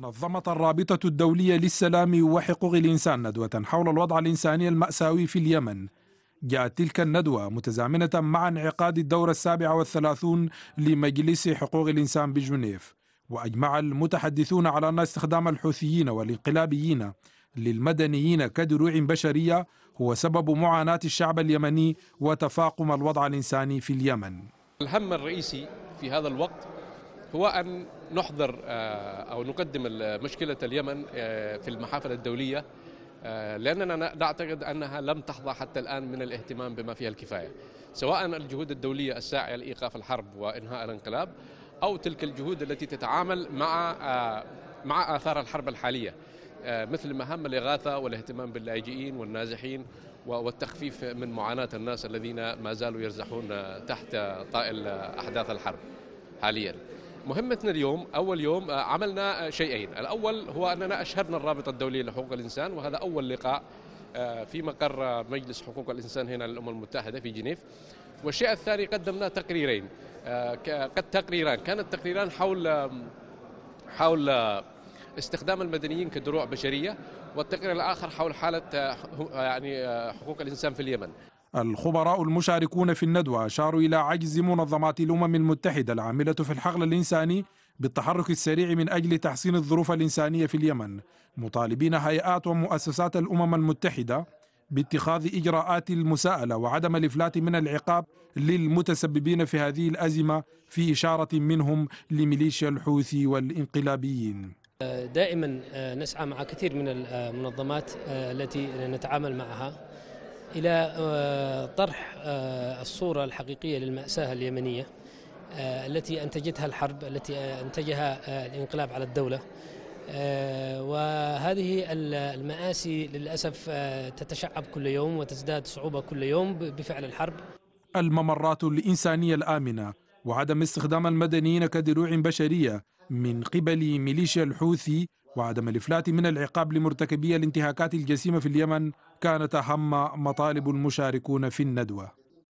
نظمت الرابطة الدولية للسلام وحقوق الإنسان ندوة حول الوضع الإنساني المأساوي في اليمن جاءت تلك الندوة متزامنة مع انعقاد الدورة السابعة والثلاثون لمجلس حقوق الإنسان بجنيف وأجمع المتحدثون على أن استخدام الحوثيين والانقلابيين للمدنيين كدروع بشرية هو سبب معاناة الشعب اليمني وتفاقم الوضع الإنساني في اليمن الهم الرئيسي في هذا الوقت هو أن نحضر آه، أو نقدم مشكلة اليمن آه، في المحافل الدولية آه، لأننا نعتقد أنها لم تحظى حتى الآن من الاهتمام بما فيها الكفاية سواء الجهود الدولية الساعية لإيقاف الحرب وإنهاء الانقلاب أو تلك الجهود التي تتعامل مع مع آثار الحرب الحالية مثل مهام الإغاثة والاهتمام باللاجئين والنازحين والتخفيف من معاناة الناس الذين ما زالوا يرزحون تحت طائل أحداث الحرب حاليا مهمتنا اليوم أول يوم آه، عملنا آه، شيئين الأول هو أننا أشهدنا الرابطة الدولية لحقوق الإنسان وهذا أول لقاء آه، في مقر مجلس حقوق الإنسان هنا للأمم المتحدة في جنيف والشيء الثاني قدمنا تقريرين قد تقريران كانت تقريران حول حول استخدام المدنيين كدروع بشريه والتقرير الاخر حول حاله يعني حقوق الانسان في اليمن الخبراء المشاركون في الندوة أشاروا إلى عجز منظمات الأمم المتحدة العاملة في الحقل الإنساني بالتحرك السريع من أجل تحسين الظروف الإنسانية في اليمن مطالبين هيئات ومؤسسات الأمم المتحدة باتخاذ إجراءات المساءلة وعدم الإفلات من العقاب للمتسببين في هذه الأزمة في إشارة منهم لميليشيا الحوثي والإنقلابيين دائما آه، نسعى مع كثير من المنظمات آه، آه، التي نتعامل معها إلى آه، طرح آه، الصورة الحقيقية للمأساة اليمنية آه، التي أنتجتها الحرب التي أنتجها الانقلاب على الدولة وهذه المآسي للأسف تتشعب كل يوم وتزداد صعوبة كل يوم بفعل الحرب الممرات الإنسانية الآمنة وعدم استخدام المدنيين كدروع بشرية من قبل ميليشيا الحوثي وعدم الإفلات من العقاب لمرتكبي الانتهاكات الجسيمة في اليمن كانت أهم مطالب المشاركون في الندوة